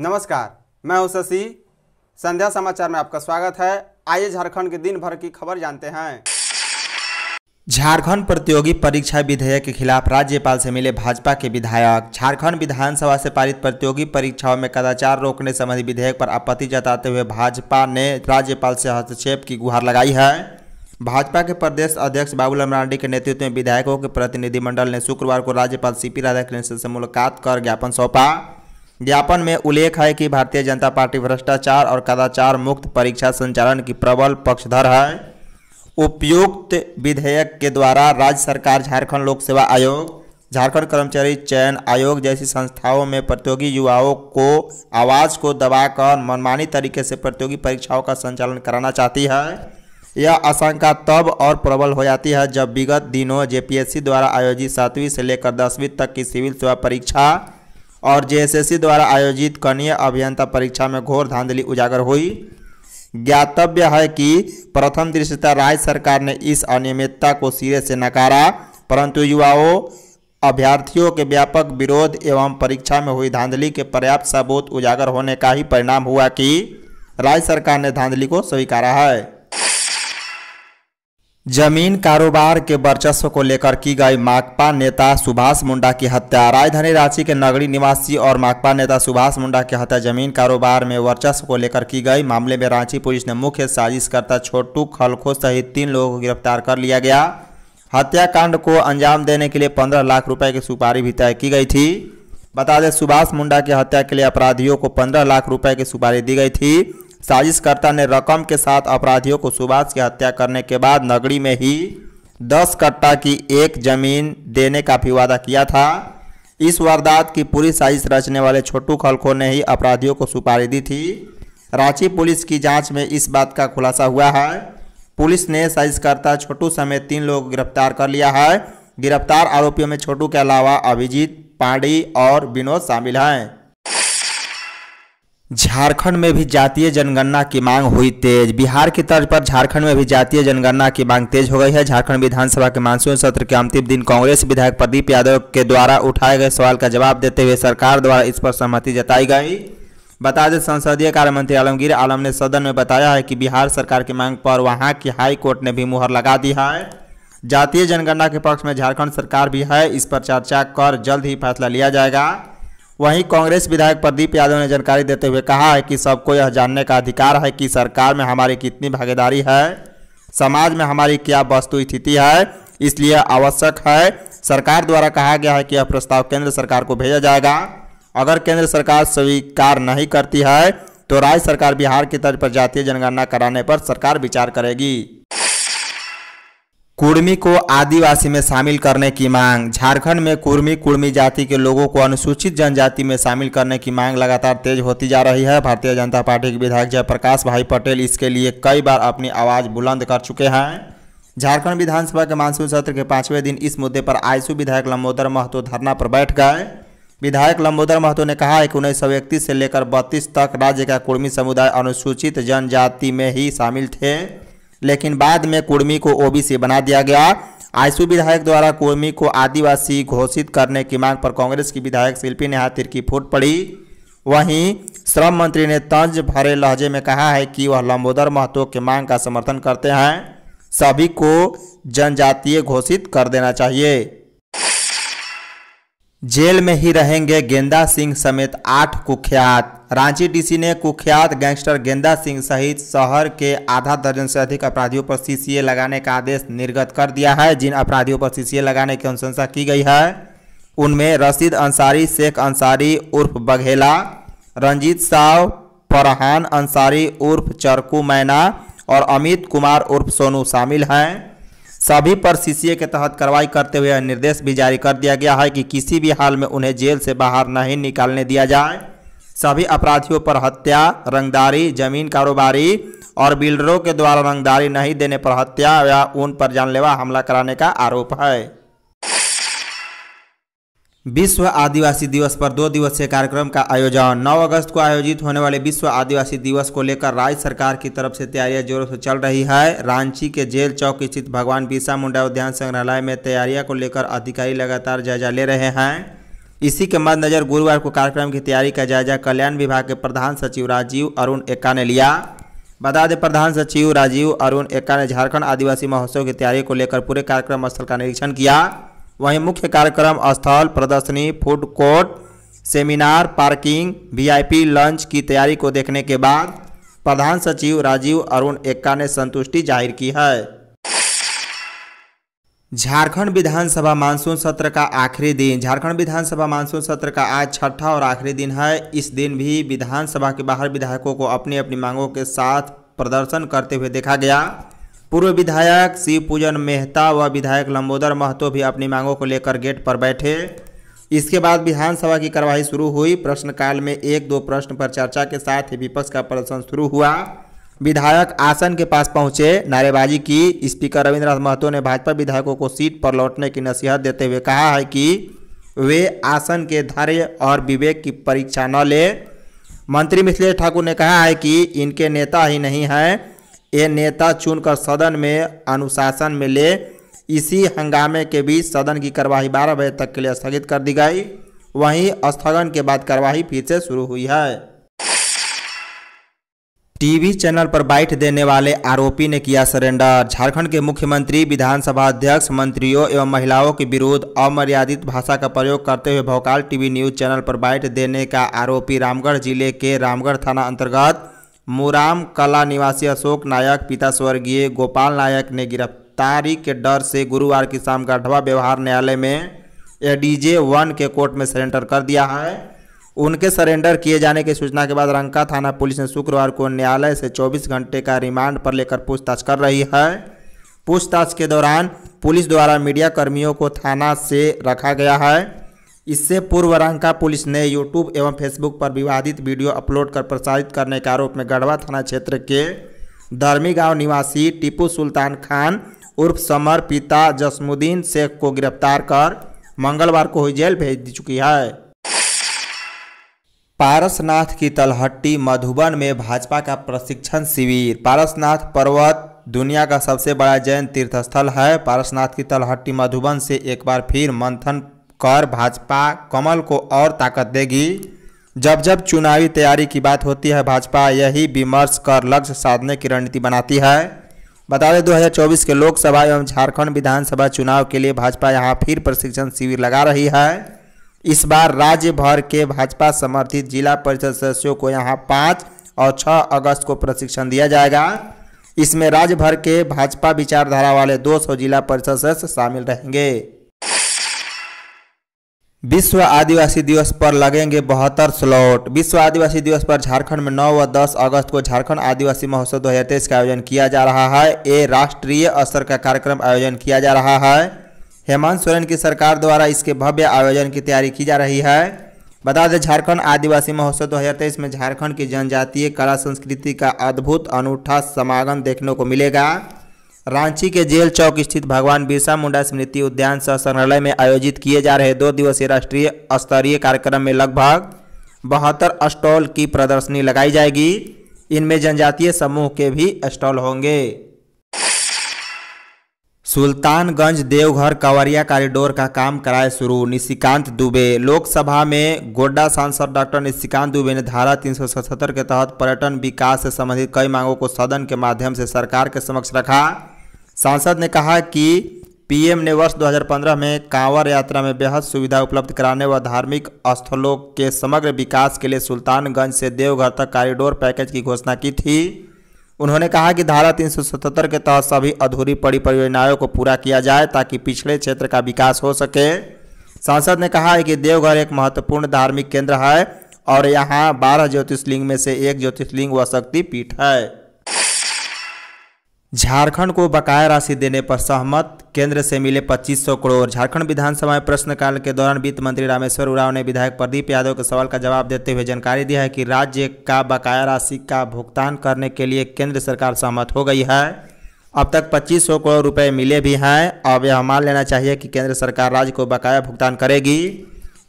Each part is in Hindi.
नमस्कार मैं हूं शशि संध्या समाचार में आपका स्वागत है आइए झारखंड के दिन भर की खबर जानते हैं झारखंड प्रतियोगी परीक्षा विधेयक के खिलाफ राज्यपाल से मिले भाजपा के विधायक झारखंड विधानसभा से पारित प्रतियोगी परीक्षाओं में कदाचार रोकने संबंधी विधेयक पर आपत्ति जताते हुए भाजपा ने राज्यपाल से हस्तक्षेप की गुहार लगाई है भाजपा के प्रदेश अध्यक्ष बाबूलाल मरांडी के नेतृत्व में विधायकों के प्रतिनिधिमंडल ने शुक्रवार को राज्यपाल सी पी राधाकृष्ण से मुलाकात कर ज्ञापन सौंपा ज्ञापन में उल्लेख है कि भारतीय जनता पार्टी भ्रष्टाचार और कदाचार मुक्त परीक्षा संचालन की प्रबल पक्षधर है उपयुक्त विधेयक के द्वारा राज्य सरकार झारखंड लोक सेवा आयोग झारखंड कर्मचारी चयन आयोग जैसी संस्थाओं में प्रतियोगी युवाओं को आवाज़ को दबाकर मनमानी तरीके से प्रतियोगी परीक्षाओं का संचालन कराना चाहती है यह आशंका तब और प्रबल हो जाती है जब विगत दिनों जेपीएससी द्वारा आयोजित सातवीं से लेकर दसवीं तक की सिविल सेवा परीक्षा और जेएसएससी द्वारा आयोजित कनीय अभियंता परीक्षा में घोर धांधली उजागर हुई ज्ञातव्य है कि प्रथम दृश्यता राज्य सरकार ने इस अनियमितता को सिरे से नकारा परंतु युवाओं अभ्यर्थियों के व्यापक विरोध एवं परीक्षा में हुई धांधली के पर्याप्त सबूत उजागर होने का ही परिणाम हुआ कि राज्य सरकार ने धांधली को स्वीकारा है जमीन कारोबार के वर्चस्व को लेकर की गई माकपा नेता सुभाष मुंडा की हत्या राजधानी रांची के नगरी निवासी और माकपा नेता सुभाष मुंडा की हत्या जमीन कारोबार में वर्चस्व को लेकर की गई मामले में रांची पुलिस ने मुख्य साजिशकर्ता छोटू खलखो सहित तीन लोगों को गिरफ्तार कर लिया गया हत्याकांड को अंजाम देने के लिए पंद्रह लाख रुपये की सुपारी भी तय की गई थी बता दें सुभाष मुंडा की हत्या के लिए अपराधियों को पंद्रह लाख रुपये की सुपारी दी गई थी साजिशकर्ता ने रकम के साथ अपराधियों को सुभाष की हत्या करने के बाद नगरी में ही दस कट्टा की एक जमीन देने का भी वादा किया था इस वारदात की पूरी साजिश रचने वाले छोटू खलखो ने ही अपराधियों को सुपारी दी थी रांची पुलिस की जांच में इस बात का खुलासा हुआ है पुलिस ने साजिशकर्ता छोटू समेत तीन लोग गिरफ्तार कर लिया है गिरफ्तार आरोपियों में छोटू के अलावा अभिजीत पांडी और विनोद शामिल हैं झारखंड में भी जातीय जनगणना की मांग हुई तेज बिहार की तर्ज पर झारखंड में भी जातीय जनगणना की मांग तेज हो गई है झारखंड विधानसभा के मानसून सत्र के अंतिम दिन कांग्रेस विधायक प्रदीप यादव के द्वारा उठाए गए सवाल का जवाब देते हुए सरकार द्वारा इस पर सहमति जताई गई बता दें संसदीय कार्य मंत्री आलमगीर आलम ने सदन में बताया है कि बिहार सरकार की मांग पर वहाँ की हाईकोर्ट ने भी मुहर लगा दी है जातीय जनगणना के पक्ष में झारखंड सरकार भी है इस पर चर्चा कर जल्द ही फैसला लिया जाएगा वहीं कांग्रेस विधायक प्रदीप यादव ने जानकारी देते हुए कहा है कि सबको यह जानने का अधिकार है कि सरकार में हमारी कितनी भागीदारी है समाज में हमारी क्या वस्तु स्थिति है इसलिए आवश्यक है सरकार द्वारा कहा गया है कि यह प्रस्ताव केंद्र सरकार को भेजा जाएगा अगर केंद्र सरकार स्वीकार नहीं करती है तो राज्य सरकार बिहार की तर्ज पर जातीय जनगणना कराने पर सरकार विचार करेगी कुर्मी को आदिवासी में शामिल करने की मांग झारखंड में कुर्मी कुर्मी जाति के लोगों को अनुसूचित जनजाति में शामिल करने की मांग लगातार तेज होती जा रही है भारतीय जनता पार्टी के विधायक जयप्रकाश भाई पटेल इसके लिए कई बार अपनी आवाज़ बुलंद कर चुके हैं झारखंड विधानसभा के मानसून सत्र के पाँचवें दिन इस मुद्दे पर आयसू विधायक लंबोदर महतो धरना पर बैठ गए विधायक लंबोदर महतो ने कहा है कि उन्नीस से लेकर बत्तीस तक राज्य का कुर्मी समुदाय अनुसूचित जनजाति में ही शामिल थे लेकिन बाद में कुर्मी को ओबीसी बना दिया गया आईसू विधायक द्वारा कुर्मी को आदिवासी घोषित करने की मांग पर कांग्रेस की विधायक शिल्पी ने हाथिर की फूट पड़ी वहीं श्रम मंत्री ने तंज भरे लहजे में कहा है कि वह लंबोदर महतो के मांग का समर्थन करते हैं सभी को जनजातीय घोषित कर देना चाहिए जेल में ही रहेंगे गेंदा सिंह समेत आठ कुख्यात रांची डीसी ने कुख्यात गैंगस्टर गेंदा सिंह सहित शहर के आधा दर्जन से अधिक अपराधियों पर सीसीए लगाने का आदेश निर्गत कर दिया है जिन अपराधियों पर सीसीए लगाने की अनुशंसा की गई है उनमें रशीद अंसारी शेख अंसारी उर्फ बघेला रंजीत साव फरहान अंसारी उर्फ चरकू मैना और अमित कुमार उर्फ सोनू शामिल हैं सभी पर सीसीए के तहत कार्रवाई करते हुए निर्देश भी जारी कर दिया गया है कि किसी भी हाल में उन्हें जेल से बाहर नहीं निकालने दिया जाए सभी अपराधियों पर हत्या रंगदारी जमीन कारोबारी और बिल्डरों के द्वारा रंगदारी नहीं देने पर हत्या या उन पर जानलेवा हमला कराने का आरोप है विश्व आदिवासी दिवस पर दो दिवसीय कार्यक्रम का आयोजन 9 अगस्त को आयोजित होने वाले विश्व आदिवासी दिवस को लेकर राज्य सरकार की तरफ से तैयारियां जोरों से चल रही है रांची के जेल चौक स्थित भगवान बिरसा मुंडा उद्यान संग्रहालय में तैयारियां को लेकर अधिकारी लगातार जायजा ले रहे हैं इसी के मद्देनजर गुरुवार को कार्यक्रम की तैयारी का जायजा कल्याण विभाग के प्रधान सचिव राजीव अरुण एक्का ने लिया बता दें प्रधान सचिव राजीव अरुण एक्का ने झारखंड आदिवासी महोत्सव की तैयारी को लेकर पूरे कार्यक्रम स्थल का निरीक्षण किया वहीं मुख्य कार्यक्रम स्थल प्रदर्शनी food court seminar parking VIP lunch की तैयारी को देखने के बाद प्रधान सचिव राजीव अरुण एक्का ने संतुष्टि जाहिर की है झारखंड विधानसभा मानसून सत्र का आखिरी दिन झारखंड विधानसभा मानसून सत्र का आज छठा और आखिरी दिन है इस दिन भी विधानसभा के बाहर विधायकों को अपनी अपनी मांगों के साथ प्रदर्शन करते हुए देखा गया पूर्व विधायक शिव पूजन मेहता व विधायक लंबोदर महतो भी अपनी मांगों को लेकर गेट पर बैठे इसके बाद विधानसभा की कार्यवाही शुरू हुई प्रश्नकाल में एक दो प्रश्न पर चर्चा के साथ ही विपक्ष का प्रदर्शन शुरू हुआ विधायक आसन के पास पहुंचे नारेबाजी की स्पीकर रविन्द्रनाथ महतो ने भाजपा विधायकों को सीट पर लौटने की नसीहत देते हुए कहा है कि वे आसन के धैर्य और विवेक की परीक्षा न ले मंत्री मिथिलेश ठाकुर ने कहा है कि इनके नेता ही नहीं हैं ये नेता चुनकर सदन में अनुशासन में ले इसी हंगामे के बीच सदन की कार्यवाही बारह बजे तक के लिए स्थगित कर दी गई वहीं स्थगन के बाद कार्यवाही फिर से शुरू हुई है टीवी चैनल पर बाइट देने वाले आरोपी ने किया सरेंडर झारखंड के मुख्यमंत्री विधानसभा अध्यक्ष मंत्रियों एवं महिलाओं के विरुद्ध अमर्यादित भाषा का प्रयोग करते हुए भोकाल टीवी न्यूज चैनल पर बैठ देने का आरोपी रामगढ़ जिले के रामगढ़ थाना अंतर्गत मुराम कला निवासी अशोक नायक पिता स्वर्गीय गोपाल नायक ने गिरफ्तारी के डर से गुरुवार की शाम गढ़वा व्यवहार न्यायालय में एडीजे वन के कोर्ट में सरेंडर कर दिया है उनके सरेंडर किए जाने की सूचना के बाद रंका थाना पुलिस ने शुक्रवार को न्यायालय से 24 घंटे का रिमांड पर लेकर पूछताछ कर रही है पूछताछ के दौरान पुलिस द्वारा मीडिया कर्मियों को थाना से रखा गया है इससे पूर्व रंका पुलिस ने यूट्यूब एवं फेसबुक पर विवादित वीडियो अपलोड कर प्रसारित करने के आरोप में गढ़वा थाना क्षेत्र के धर्मी गांव निवासी टीपू सुल्तान खान उर्फ समर पिता जसमुद्दीन शेख को गिरफ्तार कर मंगलवार को हुई जेल भेज दी चुकी है पारसनाथ की तलहट्टी मधुबन में भाजपा का प्रशिक्षण शिविर पारसनाथ पर्वत दुनिया का सबसे बड़ा जैन तीर्थस्थल है पारसनाथ की तलहट्टी मधुबन से एक बार फिर मंथन कर भाजपा कमल को और ताकत देगी जब जब चुनावी तैयारी की बात होती है भाजपा यही विमर्श कर लक्ष्य साधने की रणनीति बनाती है बता दें 2024 के लोकसभा एवं झारखंड विधानसभा चुनाव के लिए भाजपा यहां फिर प्रशिक्षण शिविर लगा रही है इस बार राज्य भर के भाजपा समर्थित जिला परिषद सदस्यों को यहां पाँच और छः अगस्त को प्रशिक्षण दिया जाएगा इसमें राज्य भर के भाजपा विचारधारा वाले 200 जिला परिषद सदस्य शामिल रहेंगे विश्व आदिवासी दिवस पर लगेंगे बहत्तर स्लॉट विश्व आदिवासी दिवस पर झारखंड में 9 व 10 अगस्त को झारखंड आदिवासी महोत्सव 2023 का आयोजन किया जा रहा है ये राष्ट्रीय स्तर का कार्यक्रम आयोजन किया जा रहा है हेमंत सोरेन की सरकार द्वारा इसके भव्य आयोजन की तैयारी की जा रही है बता दें झारखंड आदिवासी महोत्सव दो में झारखंड की जनजातीय कला संस्कृति का अद्भुत अनूठा समागम देखने को मिलेगा रांची के जेल चौक स्थित भगवान बिरसा मुंडा स्मृति उद्यान सह संग्रहालय में आयोजित किए जा रहे दो दिवसीय राष्ट्रीय स्तरीय कार्यक्रम में लगभग बहत्तर स्टॉल की प्रदर्शनी लगाई जाएगी इनमें जनजातीय समूह के भी स्टॉल होंगे सुल्तानगंज देवघर कांवरिया कॉरिडोर का काम कराए शुरू निशिकांत दुबे लोकसभा में गोड्डा सांसद डॉक्टर निशिकांत दुबे ने धारा 377 के तहत पर्यटन विकास से संबंधित कई मांगों को सदन के माध्यम से सरकार के समक्ष रखा सांसद ने कहा कि पीएम ने वर्ष 2015 में कांवर यात्रा में बेहद सुविधा उपलब्ध कराने व धार्मिक स्थलों के समग्र विकास के लिए सुल्तानगंज से देवघर तक कॉरिडोर पैकेज की घोषणा की थी उन्होंने कहा कि धारा 377 के तहत सभी अधूरी पड़ी परियोजनाओं को पूरा किया जाए ताकि पिछड़े क्षेत्र का विकास हो सके सांसद ने कहा है कि देवघर एक महत्वपूर्ण धार्मिक केंद्र है और यहाँ बारह ज्योतिषलिंग में से एक ज्योतिषलिंग व शक्ति पीठ है झारखंड को बकाया राशि देने पर सहमत केंद्र से मिले 2500 करोड़ झारखंड विधानसभा में प्रश्नकाल के दौरान वित्त मंत्री रामेश्वर उराव ने विधायक प्रदीप यादव के सवाल का जवाब देते हुए जानकारी दी है कि राज्य का बकाया राशि का भुगतान करने के लिए केंद्र सरकार सहमत हो गई है अब तक 2500 करोड़ रुपए मिले भी हैं अब यह मान लेना चाहिए कि केंद्र सरकार राज्य को बकाया भुगतान करेगी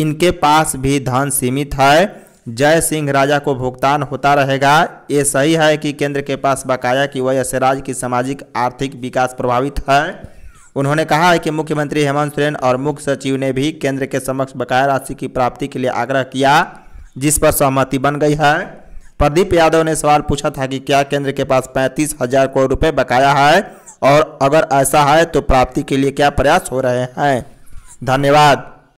इनके पास भी धन सीमित है जय सिंह राजा को भुगतान होता रहेगा ये सही है कि केंद्र के पास बकाया की वजह से राज्य की सामाजिक आर्थिक विकास प्रभावित है उन्होंने कहा है कि मुख्यमंत्री हेमंत सोरेन और मुख्य सचिव ने भी केंद्र के समक्ष बकाया राशि की प्राप्ति के लिए आग्रह किया जिस पर सहमति बन गई है प्रदीप यादव ने सवाल पूछा था कि क्या केंद्र के पास पैंतीस हजार करोड़ रुपए बकाया है और अगर ऐसा है तो प्राप्ति के लिए क्या प्रयास हो रहे हैं धन्यवाद